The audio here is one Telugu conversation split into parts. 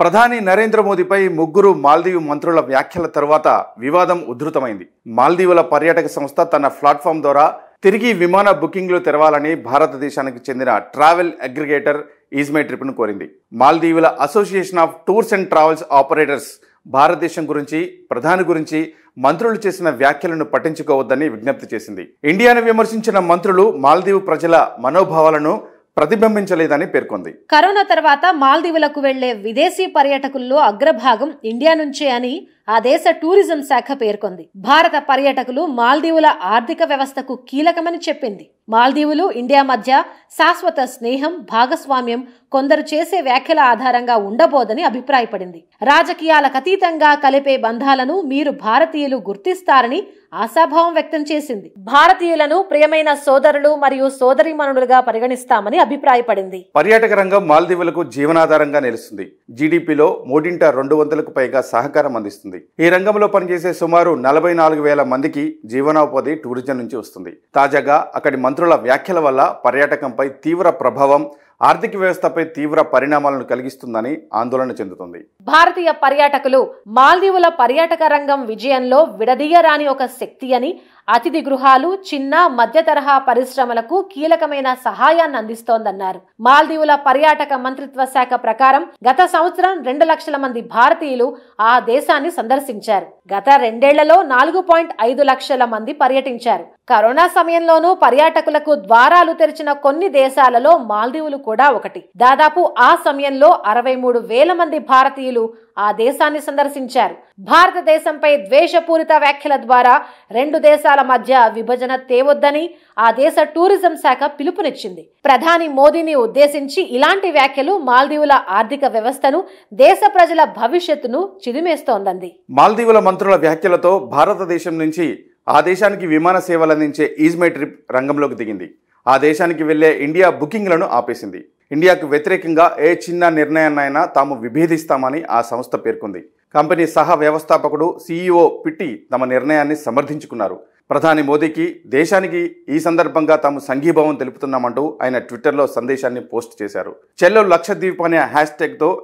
ప్రధాని నరేంద్ర మోదీపై ముగ్గురు మాల్దీవు మంత్రుల వ్యాఖ్యల తర్వాత వివాదం ఉధృతమైంది మాల్దీవుల పర్యాటక సంస్థ తన ప్లాట్ఫామ్ ద్వారా తిరిగి విమాన బుకింగ్లు తెరవాలని భారతదేశానికి చెందిన ట్రావెల్ అగ్రిగేటర్ ఈజ్మై ట్రిప్ను కోరింది మాల్దీవుల association of tours and travels operators భారతదేశం గురించి ప్రధాని గురించి మంత్రులు చేసిన వ్యాఖ్యలను పట్టించుకోవద్దని విజ్ఞప్తి చేసింది ఇండియాను విమర్శించిన మంత్రులు మాల్దీవు ప్రజల మనోభావాలను ప్రతిబింబించలేదని పేర్కొంది కరోనా తర్వాత మాల్దీవులకు వెళ్లే విదేశీ పర్యాటకుల్లో అగ్రభాగం ఇండియా నుంచే అని ఆ దేశ టూరిజం శాఖ పేర్కొంది భారత పర్యాటకులు మాల్దీవుల ఆర్థిక వ్యవస్థకు కీలకమని చెప్పింది మాల్దీవులు ఇండియా మధ్య శాశ్వత స్నేహం భాగస్వామ్యం కొందరు చేసే వ్యాఖ్యల ఆధారంగా ఉండబోదని అభిప్రాయపడింది రాజకీయాలకు అతీతంగా కలిపే బంధాలను మీరు భారతీయులు గుర్తిస్తారని ఆశాభావం వ్యక్తం చేసింది భారతీయులను ప్రియమైన సోదరులు మరియు సోదరిమనులుగా పరిగణిస్తామని అభిప్రాయపడింది పర్యాటక రంగం మాల్దీవులకు జీవనాధారంగా నిలుస్తుంది జీడిపిలో మూడింట రెండు వందలకు పైగా సహకారం అందిస్తుంది ఈ రంగంలో పనిచేసే సుమారు నలభై నాలుగు వేల మందికి జీవనోపాధి టూరిజం నుంచి వస్తుంది తాజాగా అక్కడి మంత్రుల వ్యాఖ్యల వల్ల పర్యాటకంపై తీవ్ర ప్రభావం ఆర్థిక వ్యవస్థపై తీవ్ర పరిణామాలను కలిగిస్తుందని ఆందోళన చెందుతుంది భారతీయ పర్యాటకులు మాల్దీవుల పర్యాటక రంగం విజయంలో విడదీయరాని ఒక శక్తి అని అతిథి గృహాలు చిన్న మధ్య తరహా పరిశ్రమలకు కీలకమైన సహాయాన్ని అందిస్తోందన్నారు మాల్దీవుల పర్యాటక మంత్రిత్వ శాఖ ప్రకారం గత సంవత్సరం రెండు లక్షల మంది భారతీయులు ఆ దేశాన్ని సందర్శించారు గత రెండేళ్లలో నాలుగు పాయింట్ ఐదు లక్షల మంది పర్యటించారు కరోనా సమయంలోనూ పర్యాటకులకు ద్వారాలు తెరిచిన కొన్ని దేశాలలో మాల్దీవులు కూడా ఒకటి దాదాపు ఆ సమయంలో అరవై మూడు వేల మంది భారతీయులు ఆ దేశాన్ని సందర్శించారు భారతదేశంపై ద్వేషపూరిత వ్యాఖ్యల ద్వారా రెండు దేశాల మధ్య విభజన తేవద్దని ఆ దేశ టూరిజం శాఖ పిలుపునిచ్చింది ప్రధాని మోదీని ఉద్దేశించి ఇలాంటి వ్యాఖ్యలు మాల్దీవుల ఆర్థిక వ్యవస్థను దేశ ప్రజల భవిష్యత్తును చిదిమేస్తోందంది మాల్దీవుల మంత్రుల వ్యాఖ్యలతో భారతదేశం నుంచి ఆ దేశానికి విమాన సేవలు అందించే ఈజ్మై ట్రిప్ రంగంలోకి దిగింది ఆ దేశానికి వెళ్లే ఇండియా బుకింగ్లను ఆపేసింది ఇండియాకు వ్యతిరేకంగా ఏ చిన్న నిర్ణయాన్నైనా తాము విభేదిస్తామని ఆ సంస్థ పేర్కొంది కంపెనీ సహ వ్యవస్థాపకుడు సీఈఓ పిట్టి తమ నిర్ణయాన్ని సమర్థించుకున్నారు ప్రధాని మోదీకి దేశానికి ఈ సందర్భంగా తాము సంఘీభావం తెలుపుతున్నామంటూ ఆయన ట్విట్టర్లో సందేశాన్ని పోస్ట్ చేశారు చెల్లో లక్షద్వీప్ అనే హ్యాష్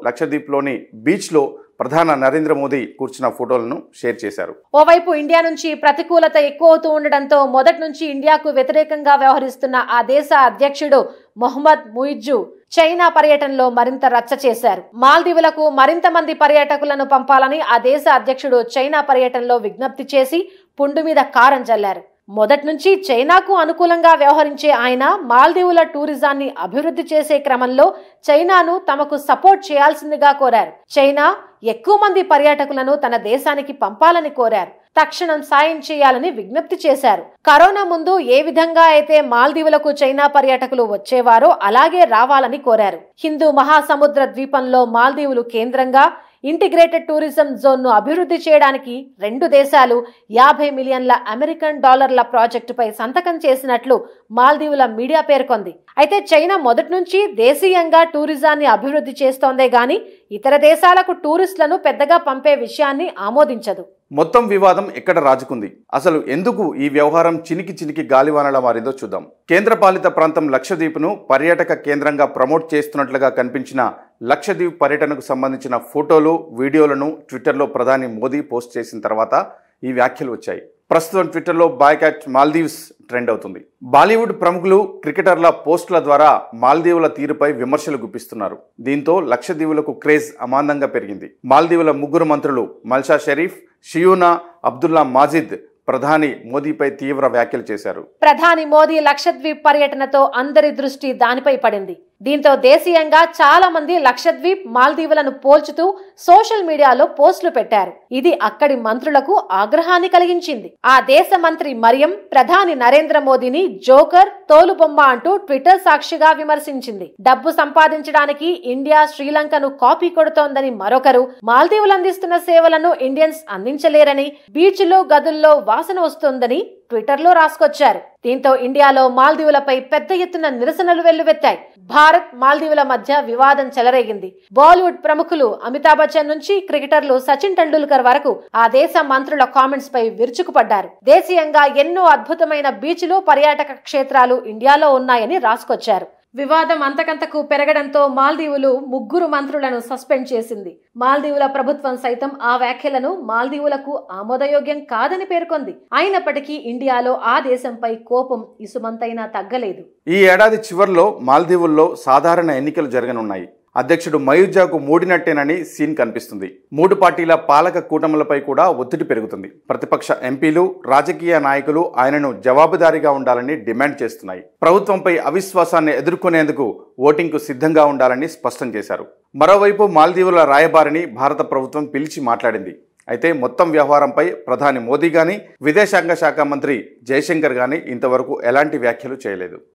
లక్షద్వీప్లోని బీచ్లో ప్రధాన నరేంద్ర మోదీ కూర్చున్న ఫోటోలను షేర్ చేశారు ఓవైపు ఇండియా నుంచి ప్రతికూలత ఎక్కువ అవుతూ ఉండడంతో మొదటి నుంచి ఇండియాకు వ్యతిరేకంగా వ్యవహరిస్తున్న ఆ దేశ అధ్యక్షుడు మొహమ్మద్ ముయిజ్జు చైనా పర్యటనలో మరింత రచ్చ చేశారు మాల్దీవులకు మరింత మంది పర్యాటకులను పంపాలని ఆ దేశ అధ్యక్షుడు చైనా పర్యటనలో విజ్ఞప్తి చేసి పుండు మీద కారం జల్లారు మొదటి నుంచి చైనాకు అనుకూలంగా వ్యవహరించే ఆయన మాల్దీవుల టూరిజాన్ని అభివృద్ధి చేసే క్రమంలో చైనాను తమకు సపోర్ట్ చేయాల్సిందిగా కోరారు చైనా ఎక్కువ మంది పర్యాటకులను తన దేశానికి పంపాలని కోరారు తక్షణం సాయం చేయాలని విజ్ఞప్తి చేశారు కరోనా ముందు ఏ విధంగా అయితే మాల్దీవులకు చైనా పర్యాటకులు వచ్చేవారో అలాగే రావాలని కోరారు హిందూ మహాసముద్ర ద్వీపంలో మాల్దీవులు కేంద్రంగా ఇంటిగ్రేటెడ్ టూరిజం జోన్ను అభివృద్ధి చేయడానికి రెండు దేశాలు యాభై మిలియన్ల అమెరికన్ డాలర్ల ప్రాజెక్టుపై సంతకం చేసినట్లు మాల్దీవుల మీడియా పేర్కొంది అయితే చైనా మొదటి నుంచి దేశీయంగా టూరిజాన్ని అభివృద్ధి చేస్తోందే గాని ఇతర దేశాలకు టూరిస్టులను పెద్దగా పంపే విషయాన్ని ఆమోదించదు మొత్తం వివాదం ఎక్కడ రాజుకుంది అసలు ఎందుకు ఈ వ్యవహారం చినికి చినికి గాలివానలా మారిందో చూద్దాం కేంద్రపాలిత ప్రాంతం లక్షద్వీప్ను పర్యాటక కేంద్రంగా ప్రమోట్ చేస్తున్నట్లుగా కనిపించిన లక్షద్వీప్ పర్యటనకు సంబంధించిన ఫోటోలు వీడియోలను ట్విట్టర్లో ప్రధాని మోదీ పోస్ట్ చేసిన తర్వాత ఈ వ్యాఖ్యలు వచ్చాయి ప్రస్తుతం ట్విట్టర్లో బాయ్కాట్ మాల్దీవ్స్ ట్రెండ్ అవుతుంది బాలీవుడ్ ప్రముఖులు క్రికెటర్ల పోస్టుల ద్వారా మాల్దీవుల తీరుపై విమర్శలు గుప్పిస్తున్నారు దీంతో లక్షద్వీవులకు క్రేజ్ అమాందంగా పెరిగింది మాల్దీవుల ముగ్గురు మంత్రులు మల్షా షరీఫ్ షియూనా అబ్దుల్లా మాజిద్ ప్రధాని మోదీపై తీవ్ర వ్యాఖ్యలు చేశారు ప్రధాని మోదీ లక్షద్వీప్ పర్యటనతో అందరి దృష్టి దానిపై పడింది దీంతో దేశీయంగా చాలా మంది లక్షద్వీప్ మాల్దీవులను పోల్చుతూ సోషల్ మీడియాలో పోస్టులు పెట్టారు ఇది అక్కడి మంత్రులకు ఆగ్రహాన్ని కలిగించింది ఆ దేశ మంత్రి మరియం ప్రధాని నరేంద్ర మోదీని జోకర్ తోలుబొమ్మ అంటూ ట్విట్టర్ సాక్షిగా విమర్శించింది డబ్బు సంపాదించడానికి ఇండియా శ్రీలంకను కాపీ కొడుతోందని మరొకరు మాల్దీవులు అందిస్తున్న సేవలను ఇండియన్స్ అందించలేరని బీచ్లో గదుల్లో వాసన వస్తోందని ట్విట్టర్లో రాసుకొచ్చారు దీంతో ఇండియాలో మాల్దీవులపై పెద్ద ఎత్తున నిరసనలు వెల్లువెత్తాయి భారత్ మాల్దీవుల మధ్య వివాదం చెలరేగింది బాలీవుడ్ ప్రముఖులు అమితాబ్ బచ్చన్ నుంచి క్రికెటర్లు సచిన్ టెండూల్కర్ వరకు ఆ దేశ మంత్రుల కామెంట్స్ పై విరుచుకుపడ్డారు దేశీయంగా ఎన్నో అద్భుతమైన బీచ్లు పర్యాటక క్షేత్రాలు ఇండియాలో ఉన్నాయని రాసుకొచ్చారు వివాదం అంతకంతకు పెరగడంతో మాల్దీవులు ముగ్గురు మంత్రులను సస్పెండ్ చేసింది మాల్దీవుల ప్రభుత్వం సైతం ఆ వ్యాఖ్యలను మాల్దీవులకు ఆమోదయోగ్యం కాదని పేర్కొంది అయినప్పటికీ ఇండియాలో ఆ దేశంపై కోపం ఇసుమంతైనా తగ్గలేదు ఈ ఏడాది చివరిలో మాల్దీవుల్లో సాధారణ ఎన్నికలు జరగనున్నాయి అధ్యక్షుడు మయూజాకు మూడినట్టేనని సీన్ కనిపిస్తుంది మూడు పార్టీల పాలక కూటములపై కూడా ఒత్తిడి పెరుగుతుంది ప్రతిపక్ష ఎంపీలు రాజకీయ నాయకులు ఆయనను జవాబుదారీగా ఉండాలని డిమాండ్ చేస్తున్నాయి ప్రభుత్వంపై అవిశ్వాసాన్ని ఎదుర్కొనేందుకు ఓటింగ్కు సిద్ధంగా ఉండాలని స్పష్టం చేశారు మరోవైపు మాల్దీవుల రాయబారిని భారత ప్రభుత్వం పిలిచి మాట్లాడింది అయితే మొత్తం వ్యవహారంపై ప్రధాని మోదీ కానీ విదేశాంగ శాఖ మంత్రి జయశంకర్ కానీ ఇంతవరకు ఎలాంటి వ్యాఖ్యలు చేయలేదు